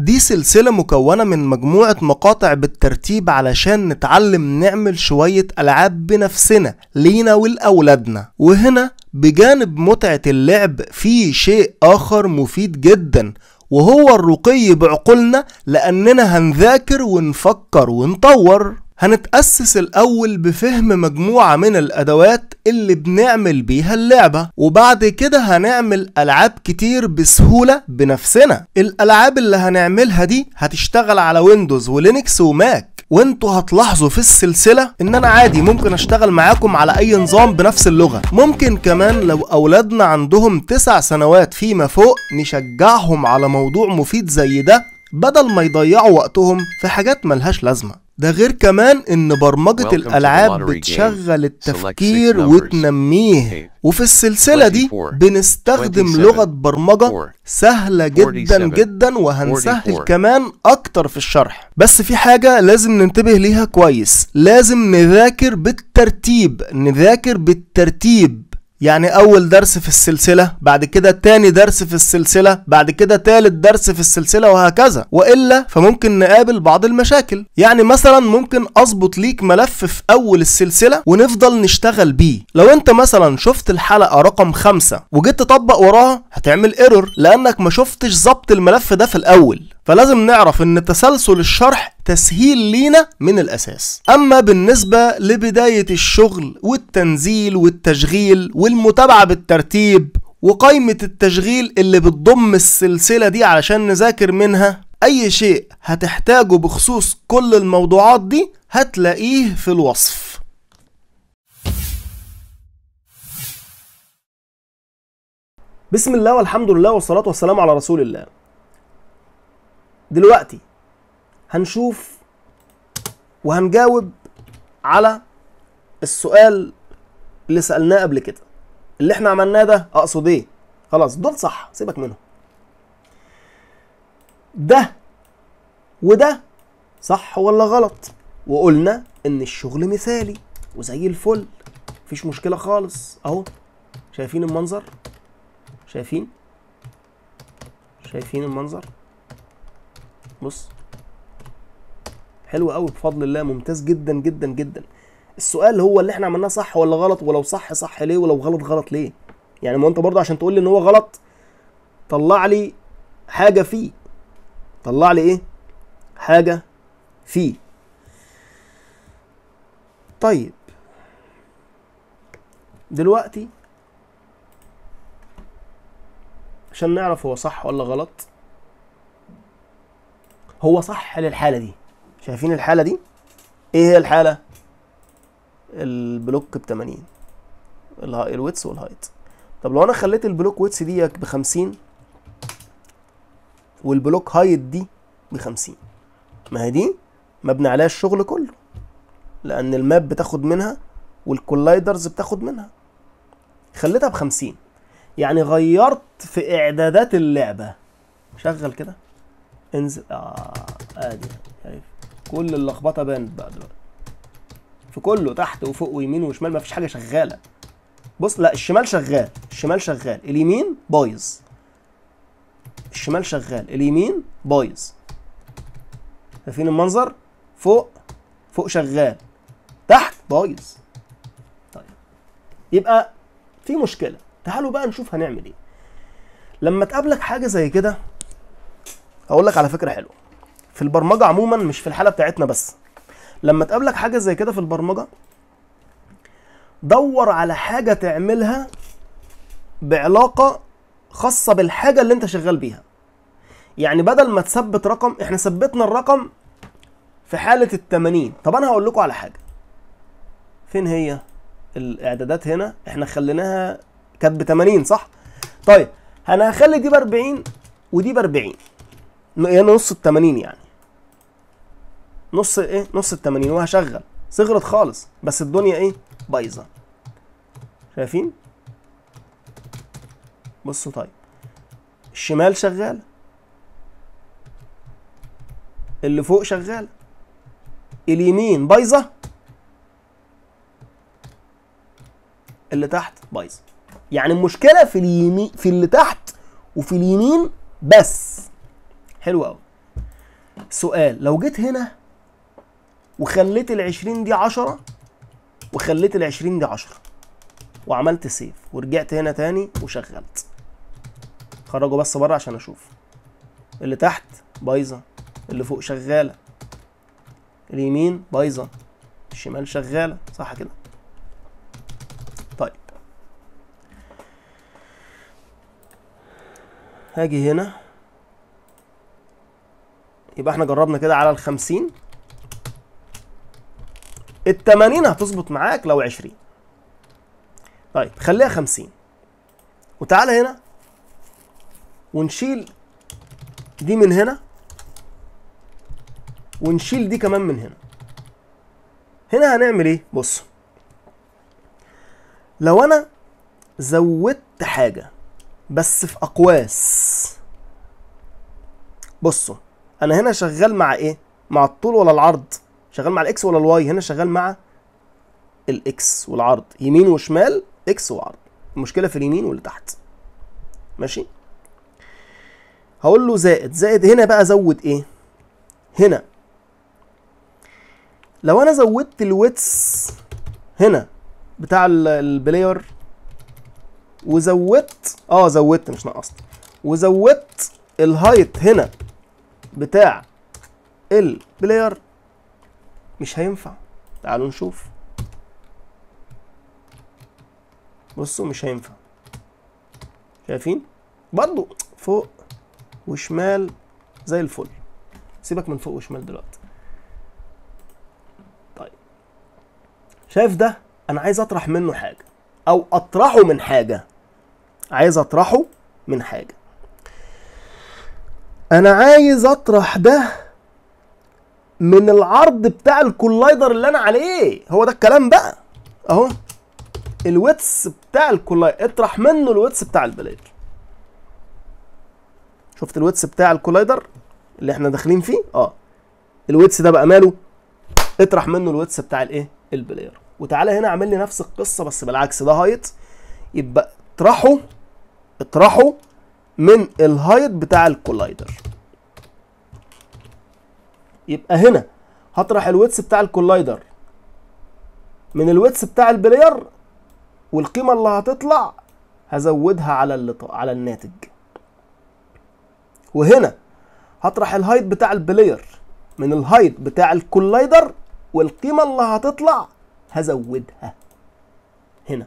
دي سلسلة مكونة من مجموعة مقاطع بالترتيب علشان نتعلم نعمل شوية ألعاب بنفسنا لينا ولأولادنا وهنا بجانب متعة اللعب في شيء آخر مفيد جدا وهو الرقي بعقولنا لأننا هنذاكر ونفكر ونطور هنتأسس الأول بفهم مجموعة من الأدوات اللي بنعمل بيها اللعبة وبعد كده هنعمل ألعاب كتير بسهولة بنفسنا الألعاب اللي هنعملها دي هتشتغل على ويندوز ولينكس وماك وانتوا هتلاحظوا في السلسلة ان انا عادي ممكن اشتغل معاكم على اي نظام بنفس اللغة ممكن كمان لو اولادنا عندهم تسع سنوات فيما فوق نشجعهم على موضوع مفيد زي ده بدل ما يضيعوا وقتهم في حاجات ملهاش لازمة ده غير كمان ان برمجة الالعاب بتشغل التفكير وتنميه وفي السلسلة دي بنستخدم لغة برمجة سهلة جدا جدا وهنسهل كمان اكتر في الشرح بس في حاجة لازم ننتبه ليها كويس لازم نذاكر بالترتيب نذاكر بالترتيب يعني اول درس في السلسله بعد كده تاني درس في السلسله بعد كده تالت درس في السلسله وهكذا والا فممكن نقابل بعض المشاكل يعني مثلا ممكن اظبط ليك ملف في اول السلسله ونفضل نشتغل بيه لو انت مثلا شفت الحلقه رقم خمسة وجيت تطبق وراها هتعمل ايرور لانك ما شفتش ظبط الملف ده في الاول فلازم نعرف ان تسلسل الشرح تسهيل لينا من الأساس أما بالنسبة لبداية الشغل والتنزيل والتشغيل والمتابعة بالترتيب وقائمة التشغيل اللي بتضم السلسلة دي علشان نذاكر منها أي شيء هتحتاجه بخصوص كل الموضوعات دي هتلاقيه في الوصف بسم الله والحمد لله والصلاة والسلام على رسول الله دلوقتي هنشوف وهنجاوب على السؤال اللي سالناه قبل كده اللي احنا عملناه ده اقصد ايه خلاص دول صح سيبك منهم ده وده صح ولا غلط وقلنا ان الشغل مثالي وزي الفل مفيش مشكله خالص اهو شايفين المنظر شايفين شايفين المنظر بص حلو قوي بفضل الله ممتاز جدا جدا جدا السؤال هو اللي احنا عملناه صح ولا غلط ولو صح صح ليه ولو غلط غلط ليه يعني ما انت برضه عشان تقول لي ان هو غلط طلع لي حاجه فيه طلع لي ايه حاجه فيه طيب دلوقتي عشان نعرف هو صح ولا غلط هو صح للحاله دي شايفين الحالة دي ايه هي الحالة البلوك ب 80 الويتس والهايت طب لو انا خليت البلوك ويتس دي ب 50 والبلوك هايت دي ب 50 ما هي دي مبني عليها الشغل كله لان الماب بتاخد منها والكولايدرز بتاخد منها خليتها ب 50 يعني غيرت في اعدادات اللعبه شغل كده انزل اه ادي آه شايف كل اللخبطه بانت بقى دلوقتي في كله تحت وفوق ويمين وشمال مفيش حاجه شغاله بص لا الشمال شغال الشمال شغال اليمين بايظ الشمال شغال اليمين بايظ شايفين المنظر فوق فوق شغال تحت بايظ طيب يبقى في مشكله تعالوا بقى نشوف هنعمل ايه لما تقابلك حاجه زي كده هقول لك على فكره حلوه في البرمجه عموما مش في الحاله بتاعتنا بس لما تقابلك حاجه زي كده في البرمجه دور على حاجه تعملها بعلاقه خاصه بالحاجه اللي انت شغال بيها يعني بدل ما تثبت رقم احنا ثبتنا الرقم في حاله ال 80 طب انا هقول لكم على حاجه فين هي الاعدادات هنا احنا خليناها كانت ب 80 صح طيب انا هخلي دي ب 40 ودي ب 40 يعني نص ال 80 يعني نص ايه نص ال 80 وهشغل صغرت خالص بس الدنيا ايه بايظه شايفين بصوا طيب الشمال شغال اللي فوق شغال اليمين بايظه اللي تحت بايظه يعني المشكله في اليمين في اللي تحت وفي اليمين بس حلو قوي سؤال لو جيت هنا وخليت ال 20 دي 10 وخليت ال 20 دي 10 وعملت سيف ورجعت هنا تاني وشغلت خرجوا بس بره عشان اشوف اللي تحت بايظه اللي فوق شغاله اليمين بايظه الشمال شغاله صح كده طيب هاجي هنا يبقى احنا جربنا كده على الخمسين ال 80 هتظبط معاك لو 20 طيب خليها 50 وتعالى هنا ونشيل دي من هنا ونشيل دي كمان من هنا هنا هنعمل ايه بص لو انا زودت حاجه بس في اقواس بصوا انا هنا شغال مع ايه مع الطول ولا العرض شغال مع الاكس ولا الواي هنا شغال مع الاكس والعرض يمين وشمال اكس وعرض المشكله في اليمين واللي تحت ماشي هقول له زائد زائد هنا بقى زود ايه هنا لو انا زودت الويتس هنا بتاع البلاير وزودت اه زودت مش نقصت وزودت الهايت هنا بتاع البلاير مش هينفع تعالوا نشوف بصوا مش هينفع شايفين برضو فوق وشمال زي الفل سيبك من فوق وشمال دلوقتي طيب شايف ده انا عايز اطرح منه حاجه او اطرحه من حاجه عايز اطرحه من حاجه انا عايز اطرح ده من العرض بتاع الكولايدر اللي انا عليه هو ده الكلام بقى اهو الويتس بتاع الكولايدر اطرح منه الويتس بتاع البلاير شفت الويتس بتاع الكولايدر اللي احنا داخلين فيه اه الويتس ده بقى ماله اطرح منه الويتس بتاع الايه البلاير وتعالى هنا اعمل لي نفس القصه بس بالعكس ده هايت يبقى اطرحه اطرحه من الهايت بتاع الكولايدر يبقى هنا هطرح الويتس بتاع الكولايدر من الويتس بتاع البلاير والقيمه اللي هتطلع هزودها على على الناتج وهنا هطرح الهايت بتاع البلاير من الهايت بتاع الكولايدر والقيمه اللي هتطلع هزودها هنا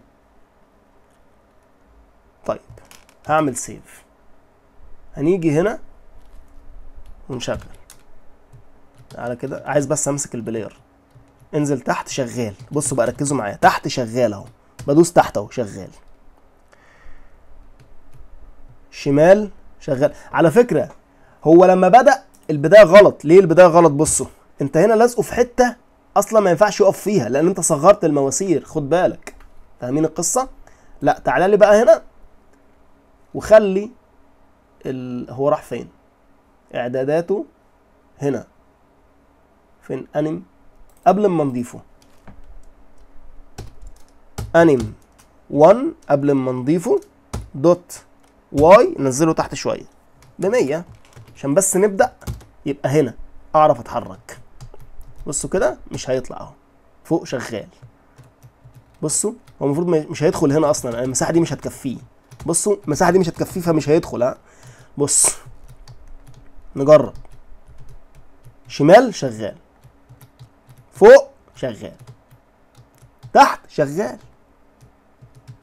طيب هعمل سيف هنيجي هنا ونشغل على كده عايز بس امسك البلاير انزل تحت شغال بصوا بقى ركزوا معايا تحت شغال اهو بدوس تحت اهو شغال شمال شغال على فكره هو لما بدا البدايه غلط ليه البدايه غلط بصوا انت هنا لازقه في حته اصلا ما ينفعش يقف فيها لان انت صغرت المواسير خد بالك فاهمين القصه لا تعالى لي بقى هنا وخلي ال... هو راح فين اعداداته هنا فين انيم قبل ما نضيفه انيم 1 قبل ما نضيفه دوت واي نزله تحت شويه ب 100 عشان بس نبدا يبقى هنا اعرف اتحرك بصوا كده مش هيطلع اهو فوق شغال بصوا هو المفروض مش هيدخل هنا اصلا يعني المساحه دي مش هتكفيه بصوا المساحه دي مش هتكفيه فمش هيدخل ها بص نجرب شمال شغال فوق شغال تحت شغال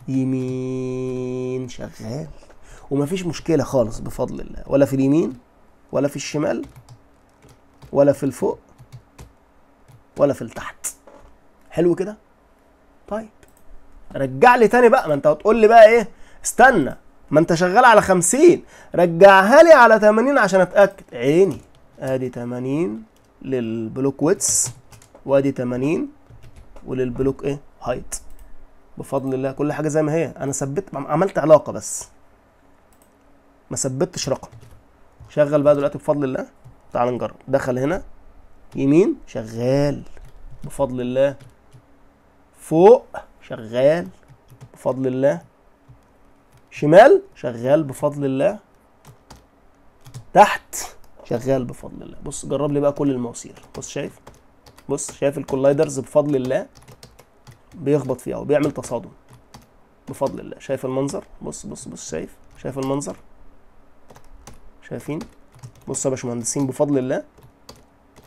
يمين شغال ومفيش مشكله خالص بفضل الله ولا في اليمين ولا في الشمال ولا في الفوق ولا في التحت حلو كده طيب رجع لي تاني بقى ما انت هتقول لي بقى ايه استنى ما انت شغال على 50 رجعها لي على 80 عشان اتاكد عيني ادي 80 للبلوك ويتس وادي 80 وللبلوك ايه هايت بفضل الله كل حاجه زي ما هي انا ثبت عملت علاقه بس ما ثبتش رقم شغل بقى دلوقتي بفضل الله تعال نجرب دخل هنا يمين شغال بفضل الله فوق شغال بفضل الله شمال شغال بفضل الله تحت شغال بفضل الله بص جرب لي بقى كل المواسير بص شايف بص شايف الكولايدرز بفضل الله بيخبط فيها وبيعمل تصادم بفضل الله شايف المنظر بص بص بص شايف شايف المنظر شايفين بص يا باشمهندسين بفضل الله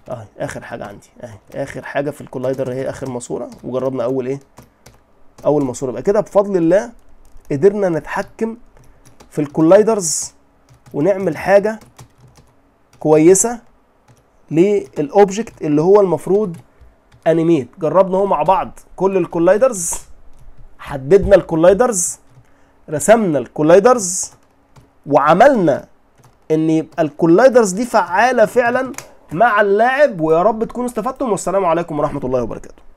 اهي اخر حاجه عندي اهي اخر حاجه في الكولايدر هي اخر ماسوره وجربنا اول ايه اول ماسوره يبقى كده بفضل الله قدرنا نتحكم في الكولايدرز ونعمل حاجه كويسه للاوبجكت اللي هو المفروض انيميت جربنا هو مع بعض كل الكولايدرز حددنا الكولايدرز رسمنا الكولايدرز وعملنا ان يبقى الكولايدرز دي فعاله فعلا مع اللاعب ويا رب تكونوا استفدتم والسلام عليكم ورحمه الله وبركاته